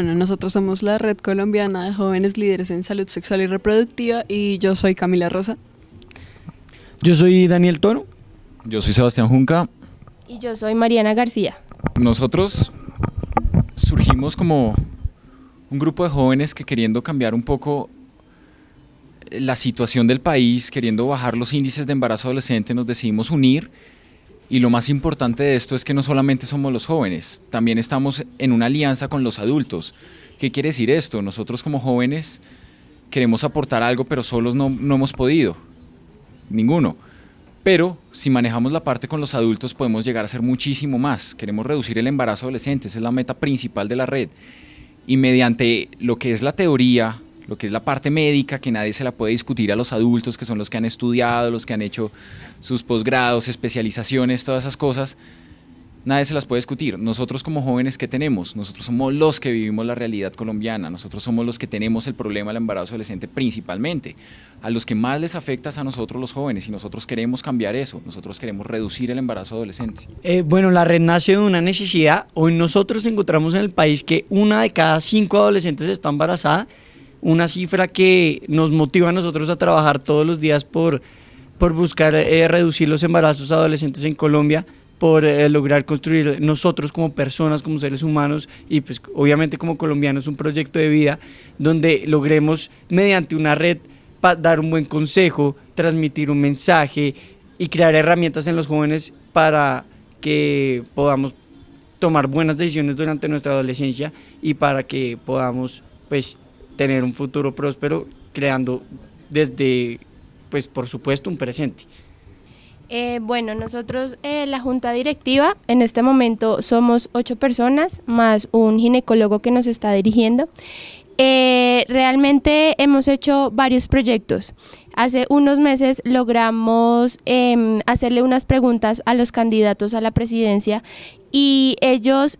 Bueno, nosotros somos la Red Colombiana de Jóvenes Líderes en Salud Sexual y Reproductiva y yo soy Camila Rosa. Yo soy Daniel Toro. Yo soy Sebastián Junca. Y yo soy Mariana García. Nosotros surgimos como un grupo de jóvenes que queriendo cambiar un poco eh, la situación del país, queriendo bajar los índices de embarazo adolescente, nos decidimos unir y lo más importante de esto es que no solamente somos los jóvenes, también estamos en una alianza con los adultos. ¿Qué quiere decir esto? Nosotros como jóvenes queremos aportar algo, pero solos no, hemos podido. Ninguno. Pero si manejamos la parte con los adultos podemos llegar a ser muchísimo más. Queremos reducir el embarazo adolescente, esa es la meta principal de la red. Y mediante lo que es la teoría, lo que es la parte médica, que nadie se la puede discutir a los adultos, que son los que han estudiado, los que han hecho sus posgrados, especializaciones, todas esas cosas, nadie se las puede discutir. Nosotros como jóvenes, ¿qué tenemos? Nosotros somos los que vivimos la realidad colombiana, nosotros somos los que tenemos el problema del embarazo adolescente principalmente. A los que más les afecta es a nosotros los jóvenes y nosotros queremos cambiar eso, nosotros queremos reducir el embarazo adolescente. Eh, bueno, la red nace de una necesidad. Hoy nosotros encontramos en el país que una de cada cinco adolescentes está embarazada una cifra que nos motiva a nosotros a trabajar todos los días por, por buscar eh, reducir los embarazos adolescentes en Colombia por eh, lograr construir nosotros como personas, como seres humanos y pues obviamente como colombianos un proyecto de vida donde logremos mediante una red dar un buen consejo, transmitir un mensaje y crear herramientas en los jóvenes para que podamos tomar buenas decisiones durante nuestra adolescencia y para que podamos pues tener un futuro próspero creando desde, pues por supuesto, un presente. Eh, bueno, nosotros, eh, la junta directiva, en este momento somos ocho personas, más un ginecólogo que nos está dirigiendo. Eh, realmente hemos hecho varios proyectos. Hace unos meses logramos em, hacerle unas preguntas a los candidatos a la presidencia y ellos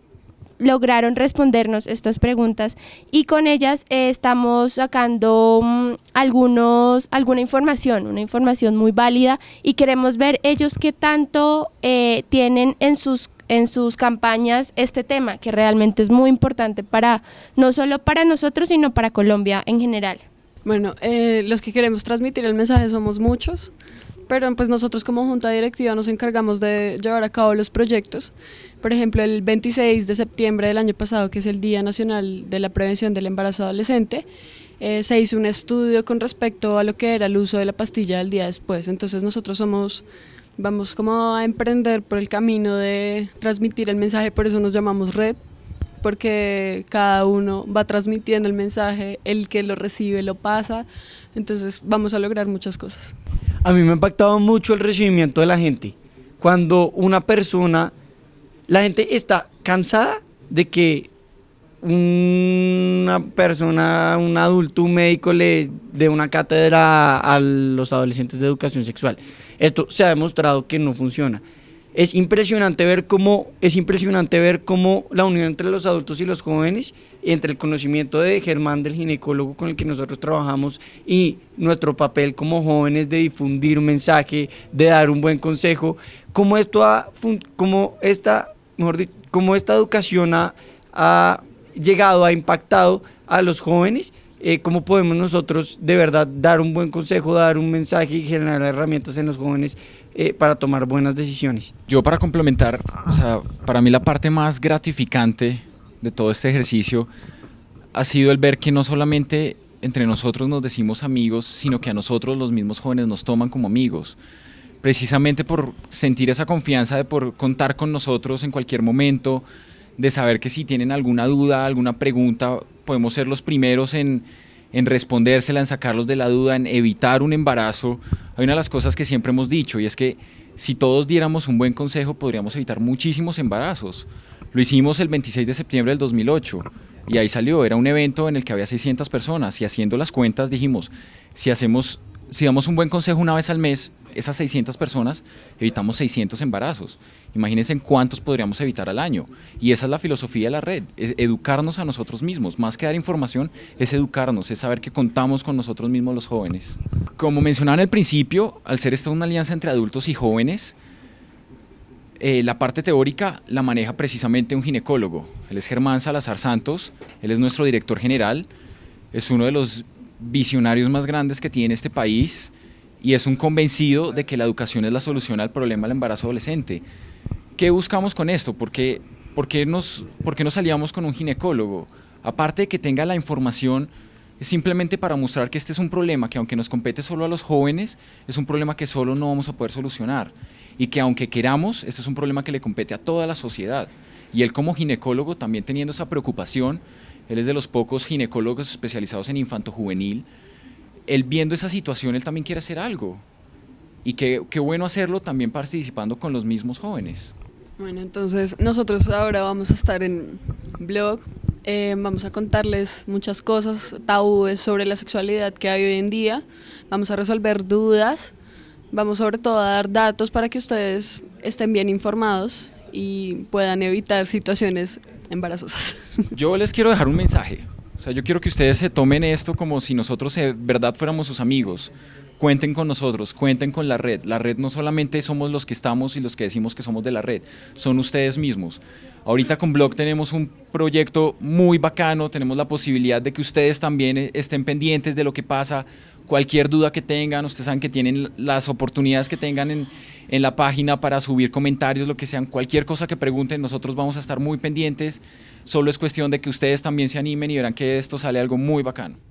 lograron respondernos estas preguntas y con ellas eh, estamos sacando mm, algunos, alguna información, una información muy válida y queremos ver ellos qué tanto eh, tienen en sus en sus campañas este tema que realmente es muy importante para no solo para nosotros sino para Colombia en general. Bueno, eh, los que queremos transmitir el mensaje somos muchos pero pues nosotros como junta directiva nos encargamos de llevar a cabo los proyectos. Por ejemplo, el 26 de septiembre del año pasado, que es el Día Nacional de la Prevención del Embarazo Adolescente, eh, se hizo un estudio con respecto a lo que era el uso de la pastilla del día después. Entonces nosotros somos, vamos como a emprender por el camino de transmitir el mensaje, por eso nos llamamos red, porque cada uno va transmitiendo el mensaje, el que lo recibe lo pasa, entonces vamos a lograr muchas cosas a mí me ha impactado mucho el recibimiento de la gente. Cuando una persona, la gente está cansada de que una persona, un adulto, un médico le dé una cátedra a los adolescentes de educación sexual. Esto se ha demostrado que no funciona. Es impresionante ver cómo, es impresionante ver cómo la unión entre los adultos y los jóvenes, entre el conocimiento de Germán, del ginecólogo con el que nosotros trabajamos, y nuestro papel como jóvenes de difundir un mensaje, de dar un buen consejo, cómo esto ha, cómo esta, cómo esta educación ha, llegado, ha impactado a los jóvenes eh, cómo podemos nosotros de verdad dar un buen consejo, dar un mensaje y generar herramientas en los jóvenes eh, para tomar buenas decisiones. Yo para complementar, o sea, para mí la parte más gratificante de todo este ejercicio ha sido el ver que no solamente entre nosotros nos decimos amigos, sino que a nosotros los mismos jóvenes nos toman como amigos. Precisamente por sentir esa confianza de por contar con nosotros en cualquier momento, de saber que si tienen alguna duda, alguna pregunta, podemos ser los primeros en, en respondérsela, en sacarlos de la duda, en evitar un embarazo, hay una de las cosas que siempre hemos dicho y es que si todos diéramos un buen consejo podríamos evitar muchísimos embarazos. Lo hicimos el 26 de septiembre del 2008 y ahí salió, era un evento en el que había 600 personas y haciendo las cuentas dijimos, si hacemos si damos un buen consejo una vez al mes, esas 600 personas evitamos 600 embarazos. Imagínense en cuántos podríamos evitar al año. Y esa es la filosofía de la red, educarnos a nosotros mismos. Más que dar información, es educarnos, es saber que contamos con nosotros mismos los jóvenes. Como mencionaba en el principio, al ser esta una alianza entre adultos y jóvenes, eh, la parte teórica la maneja precisamente un ginecólogo. Él es Germán Salazar Santos, él es nuestro director general, es uno de los visionarios más grandes que tiene este país y es un convencido de que la educación es la solución al problema del embarazo adolescente. ¿Qué buscamos con esto? ¿Por qué, nos, por nos aliamos con un ginecólogo? Aparte de que tenga la información es simplemente para mostrar que este es un problema que aunque nos compete solo a los jóvenes, es un problema que solo no vamos a poder solucionar y que aunque queramos, este es un problema que le compete a toda la sociedad. Y él como ginecólogo también teniendo esa preocupación, él es de los pocos ginecólogos especializados en infanto juvenil él viendo esa situación, él también quiere hacer algo. Y qué, bueno hacerlo también participando con los mismos jóvenes. Bueno, entonces nosotros ahora vamos a estar en blog, eh, vamos a contarles muchas cosas, tabúes sobre la sexualidad que hay hoy en día, vamos a resolver dudas, vamos sobre todo a dar datos para que ustedes estén bien informados y puedan evitar situaciones embarazosas. Yo les quiero dejar un mensaje yo quiero que ustedes se tomen esto como si nosotros de eh, verdad fuéramos sus amigos. Cuenten con nosotros, cuenten con la red. La red no solamente somos los que estamos y los que decimos que somos de la red, son ustedes mismos. Ahorita con Blog tenemos un proyecto muy bacano, tenemos la posibilidad de que ustedes también eh, estén pendientes de lo que pasa, cualquier duda que tengan, ustedes saben que tienen las oportunidades que tengan en, en la página para subir comentarios, lo que sean, cualquier cosa que pregunten, nosotros vamos a estar muy pendientes. Solo es cuestión de que ustedes también se animen y verán que esto sale algo muy bacano.